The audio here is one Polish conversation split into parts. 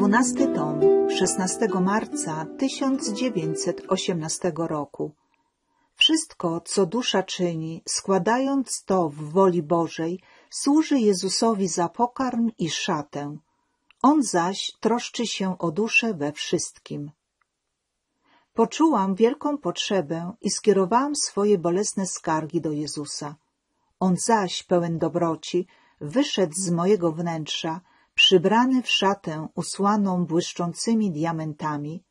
Dwunasty tom, 16 marca 1918 roku. Wszystko, co dusza czyni, składając to w woli Bożej, służy Jezusowi za pokarm i szatę. On zaś troszczy się o duszę we wszystkim. Poczułam wielką potrzebę i skierowałam swoje bolesne skargi do Jezusa. On zaś, pełen dobroci, wyszedł z mojego wnętrza przybrany w szatę usłaną błyszczącymi diamentami,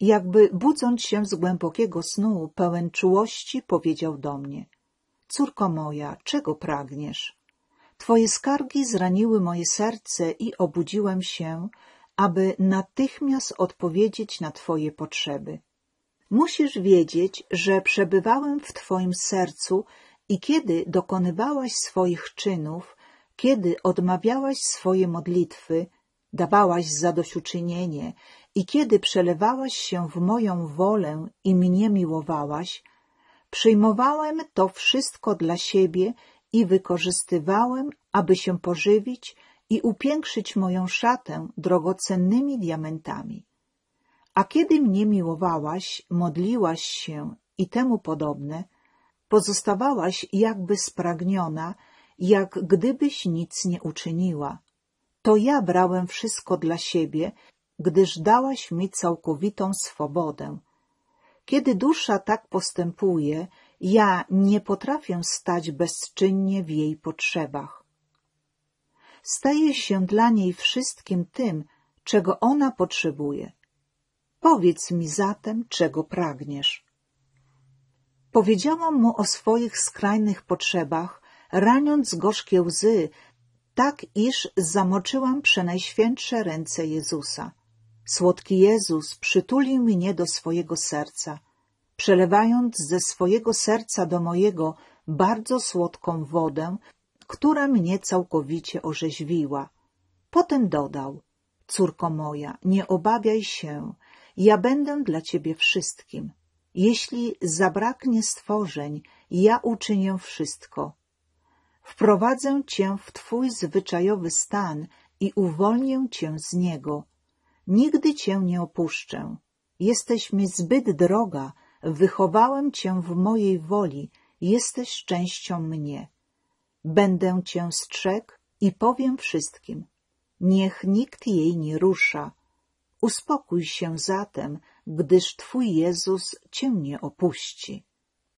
jakby budząc się z głębokiego snu, pełen czułości, powiedział do mnie — Córko moja, czego pragniesz? Twoje skargi zraniły moje serce i obudziłem się, aby natychmiast odpowiedzieć na Twoje potrzeby. Musisz wiedzieć, że przebywałem w Twoim sercu i kiedy dokonywałaś swoich czynów, kiedy odmawiałaś swoje modlitwy, dawałaś zadośćuczynienie i kiedy przelewałaś się w moją wolę i mnie miłowałaś, przyjmowałem to wszystko dla siebie i wykorzystywałem, aby się pożywić i upiększyć moją szatę drogocennymi diamentami. A kiedy mnie miłowałaś, modliłaś się i temu podobne, pozostawałaś jakby spragniona, jak gdybyś nic nie uczyniła. To ja brałem wszystko dla siebie, gdyż dałaś mi całkowitą swobodę. Kiedy dusza tak postępuje, ja nie potrafię stać bezczynnie w jej potrzebach. Staję się dla niej wszystkim tym, czego ona potrzebuje. Powiedz mi zatem, czego pragniesz. Powiedziałam mu o swoich skrajnych potrzebach, raniąc gorzkie łzy, tak iż zamoczyłam przenajświętsze ręce Jezusa. Słodki Jezus przytulił mnie do swojego serca, przelewając ze swojego serca do mojego bardzo słodką wodę, która mnie całkowicie orzeźwiła. Potem dodał, córko moja, nie obawiaj się, ja będę dla ciebie wszystkim. Jeśli zabraknie stworzeń, ja uczynię wszystko, Wprowadzę cię w twój zwyczajowy stan i uwolnię cię z niego. Nigdy cię nie opuszczę. Jesteś mi zbyt droga, wychowałem cię w mojej woli, jesteś częścią mnie. Będę cię strzegł i powiem wszystkim. Niech nikt jej nie rusza. Uspokój się zatem, gdyż Twój Jezus Cię nie opuści.